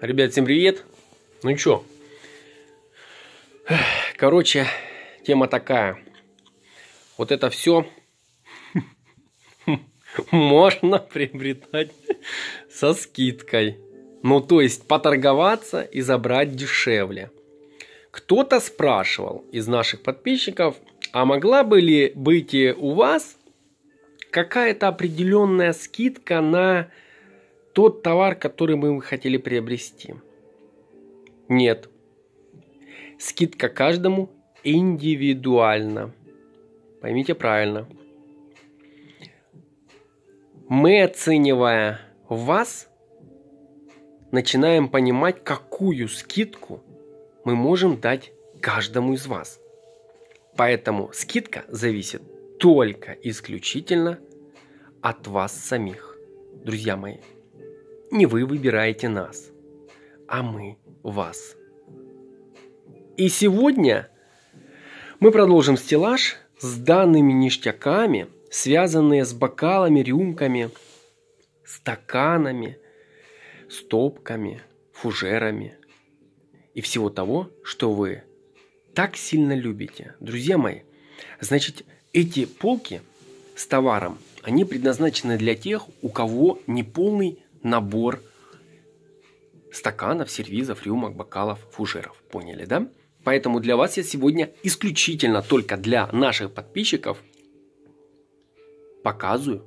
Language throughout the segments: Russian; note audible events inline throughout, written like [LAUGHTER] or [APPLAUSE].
Ребят, всем привет. Ну чё? Короче, тема такая. Вот это все [LAUGHS] можно приобретать со скидкой. Ну, то есть поторговаться и забрать дешевле. Кто-то спрашивал из наших подписчиков, а могла бы ли быть у вас какая-то определенная скидка на тот товар, который мы хотели приобрести. Нет. Скидка каждому индивидуально. Поймите правильно. Мы, оценивая вас, начинаем понимать, какую скидку мы можем дать каждому из вас. Поэтому скидка зависит только исключительно от вас самих, друзья мои не вы выбираете нас, а мы вас. И сегодня мы продолжим стеллаж с данными ништяками, связанные с бокалами, рюмками, стаканами, стопками, фужерами и всего того, что вы так сильно любите. Друзья мои, значит, эти полки с товаром, они предназначены для тех, у кого неполный набор стаканов, сервизов, рюмок, бокалов, фужеров. Поняли, да? Поэтому для вас я сегодня исключительно только для наших подписчиков показываю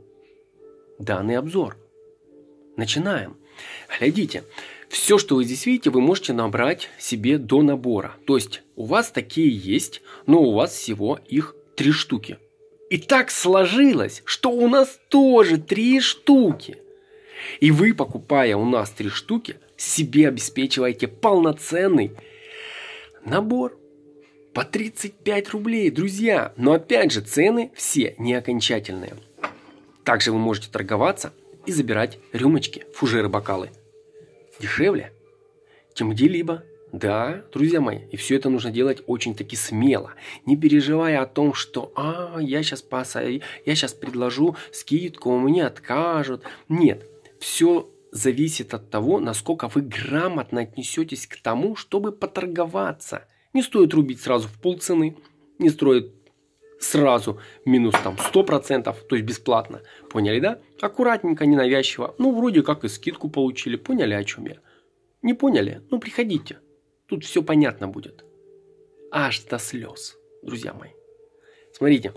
данный обзор. Начинаем. Глядите, все, что вы здесь видите, вы можете набрать себе до набора. То есть у вас такие есть, но у вас всего их три штуки. И так сложилось, что у нас тоже три штуки. И вы, покупая у нас три штуки, себе обеспечиваете полноценный набор по 35 рублей, друзья. Но опять же, цены все не окончательные. Также вы можете торговаться и забирать рюмочки, фужеры, бокалы. Дешевле, чем где-либо. Да, друзья мои, и все это нужно делать очень-таки смело, не переживая о том, что «А, я сейчас, посов... я сейчас предложу скидку, мне откажут». Нет, все зависит от того, насколько вы грамотно отнесетесь к тому, чтобы поторговаться. Не стоит рубить сразу в полцены, не стоит сразу минус там 100%, то есть бесплатно. Поняли, да? Аккуратненько, ненавязчиво. Ну, вроде как и скидку получили. Поняли, о чем я? Не поняли? Ну, приходите. Тут все понятно будет. Аж до слез, друзья мои. Смотрите,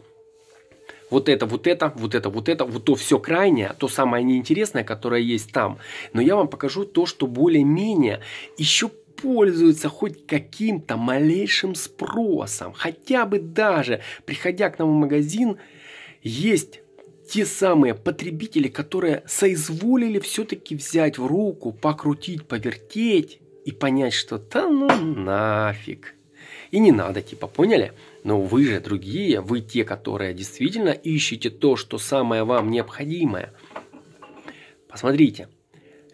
вот это, вот это, вот это, вот это, вот то все крайнее, то самое неинтересное, которое есть там. Но я вам покажу то, что более-менее еще пользуется хоть каким-то малейшим спросом. Хотя бы даже, приходя к нам в магазин, есть те самые потребители, которые соизволили все-таки взять в руку, покрутить, повертеть и понять, что да ну нафиг. И не надо, типа, поняли? Но вы же другие, вы те, которые действительно ищете то, что самое вам необходимое. Посмотрите,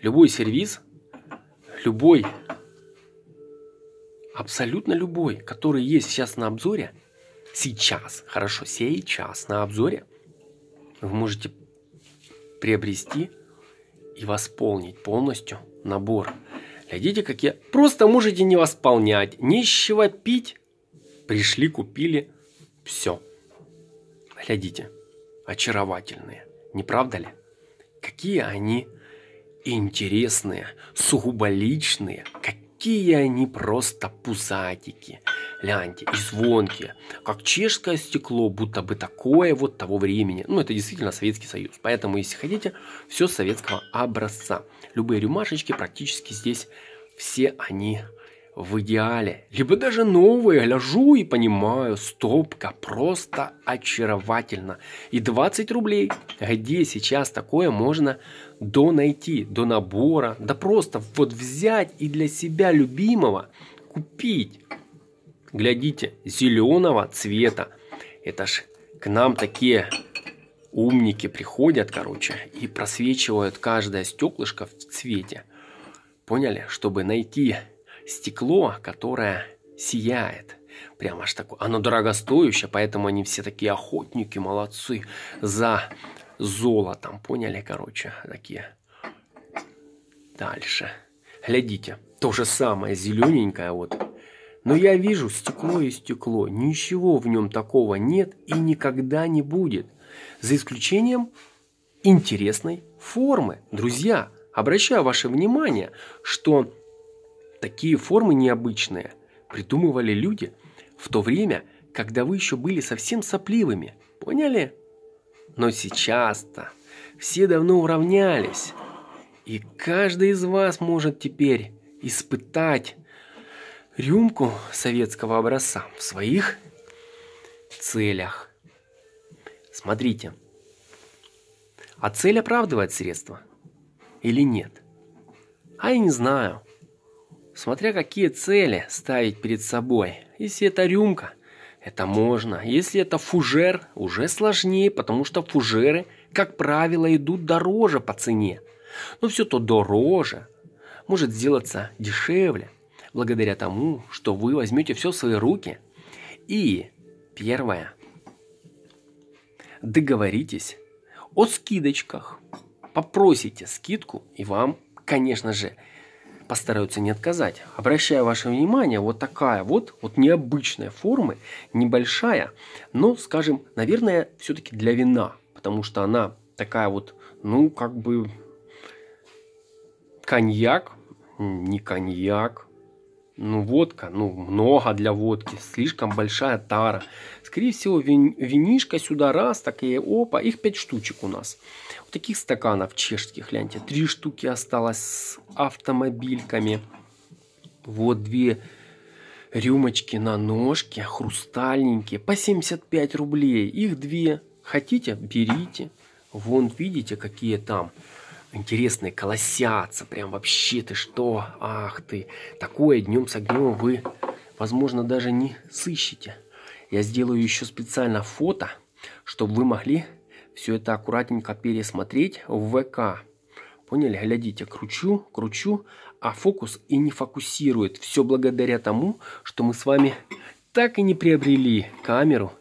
любой сервис, любой, абсолютно любой, который есть сейчас на обзоре, сейчас, хорошо, сейчас на обзоре, вы можете приобрести и восполнить полностью набор Глядите, я Просто можете не восполнять, нищего пить. Пришли, купили, все. Глядите, очаровательные, не правда ли? Какие они интересные, сугубо личные, какие они просто пузатики – гляньте, и звонкие, как чешское стекло, будто бы такое вот того времени. Ну, это действительно Советский Союз, поэтому, если хотите, все советского образца. Любые рюмашечки практически здесь все они в идеале. Либо даже новые, гляжу и понимаю, стопка просто очаровательна. И 20 рублей, где сейчас такое можно до найти, до набора, да просто вот взять и для себя любимого купить глядите, зеленого цвета. Это ж к нам такие умники приходят, короче, и просвечивают каждое стеклышко в цвете. Поняли? Чтобы найти стекло, которое сияет. Прямо аж такое. Оно дорогостоящее, поэтому они все такие охотники, молодцы. За золотом, поняли, короче, такие. Дальше. Глядите, то же самое зелененькое вот но я вижу стекло и стекло. Ничего в нем такого нет и никогда не будет. За исключением интересной формы. Друзья, обращаю ваше внимание, что такие формы необычные придумывали люди в то время, когда вы еще были совсем сопливыми. Поняли? Но сейчас-то все давно уравнялись. И каждый из вас может теперь испытать рюмку советского образца в своих целях. Смотрите, а цель оправдывает средства или нет? А я не знаю. Смотря какие цели ставить перед собой. Если это рюмка, это можно. Если это фужер, уже сложнее, потому что фужеры, как правило, идут дороже по цене. Но все то дороже может сделаться дешевле благодаря тому, что вы возьмете все в свои руки. И первое. Договоритесь о скидочках. Попросите скидку, и вам, конечно же, постараются не отказать. Обращаю ваше внимание, вот такая вот, вот необычная формы, небольшая, но, скажем, наверное, все-таки для вина, потому что она такая вот, ну, как бы коньяк, не коньяк, ну, водка, ну, много для водки, слишком большая тара. Скорее всего, винишка сюда раз, так и опа, их 5 штучек у нас. Вот таких стаканов чешских, гляньте, 3 штуки осталось с автомобильками. Вот две рюмочки на ножке, хрустальненькие, по 75 рублей. Их две. Хотите, берите. Вон, видите, какие там интересные, колосятся, прям вообще ты что, ах ты, такое днем с огнем вы, возможно, даже не сыщете. Я сделаю еще специально фото, чтобы вы могли все это аккуратненько пересмотреть в ВК. Поняли? Глядите, кручу, кручу, а фокус и не фокусирует. Все благодаря тому, что мы с вами так и не приобрели камеру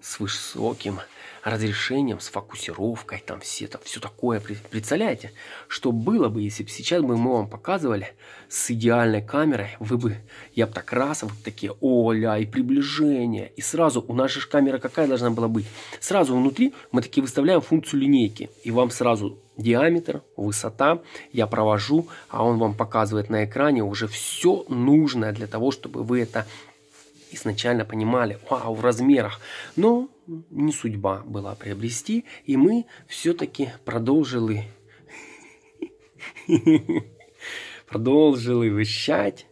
с высоким разрешением, с фокусировкой, там все, там, все такое. Представляете, что было бы, если бы сейчас бы мы вам показывали с идеальной камерой, вы бы, я бы так раз, а вот такие, оля, и приближение, и сразу, у нашей же камера какая должна была быть? Сразу внутри мы такие выставляем функцию линейки, и вам сразу диаметр, высота, я провожу, а он вам показывает на экране уже все нужное для того, чтобы вы это изначально понимали, вау, в размерах. Но не судьба была приобрести, и мы все-таки продолжили [LAUGHS] продолжили вещать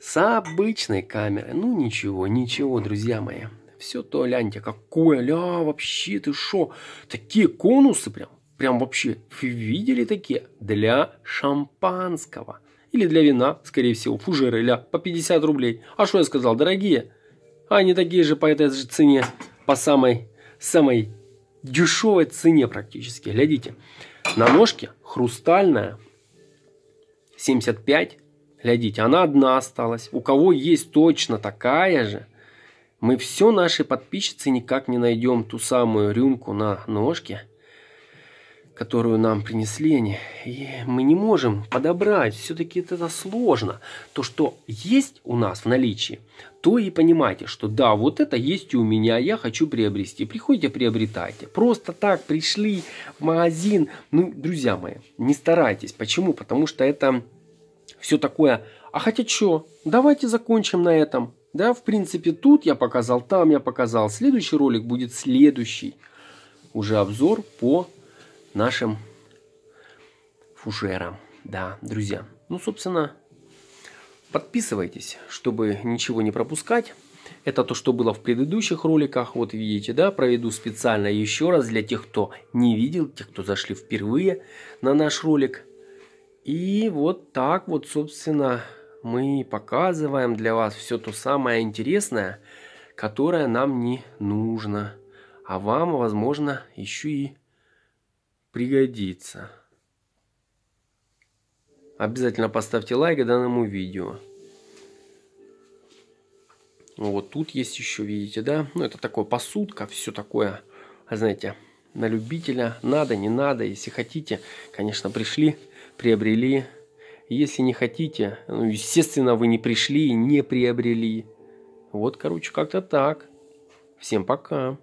с обычной камеры. Ну ничего, ничего, друзья мои. Все то, ляньте, какое, ля, вообще, ты шо? Такие конусы прям, прям вообще, видели такие? Для шампанского. Или для вина, скорее всего, фужеры, ля, по 50 рублей. А что я сказал, дорогие? А они такие же по этой же цене, по самой, самой дешевой цене практически. Глядите, на ножке хрустальная 75, глядите, она одна осталась. У кого есть точно такая же, мы все наши подписчицы никак не найдем ту самую рюмку на ножке – которую нам принесли, и мы не можем подобрать. Все-таки это сложно. То, что есть у нас в наличии, то и понимайте, что да, вот это есть и у меня, я хочу приобрести. Приходите, приобретайте. Просто так пришли в магазин. Ну, друзья мои, не старайтесь. Почему? Потому что это все такое, а хотя что, давайте закончим на этом. Да, в принципе, тут я показал, там я показал. Следующий ролик будет следующий. Уже обзор по нашим фужерам, Да, друзья. Ну, собственно, подписывайтесь, чтобы ничего не пропускать. Это то, что было в предыдущих роликах. Вот видите, да, проведу специально еще раз для тех, кто не видел, тех, кто зашли впервые на наш ролик. И вот так вот, собственно, мы показываем для вас все то самое интересное, которое нам не нужно. А вам, возможно, еще и пригодится. Обязательно поставьте лайк данному видео. Ну, вот тут есть еще, видите, да? Ну, это такое посудка, все такое, знаете, на любителя. Надо, не надо. Если хотите, конечно, пришли, приобрели. Если не хотите, ну, естественно, вы не пришли и не приобрели. Вот, короче, как-то так. Всем пока.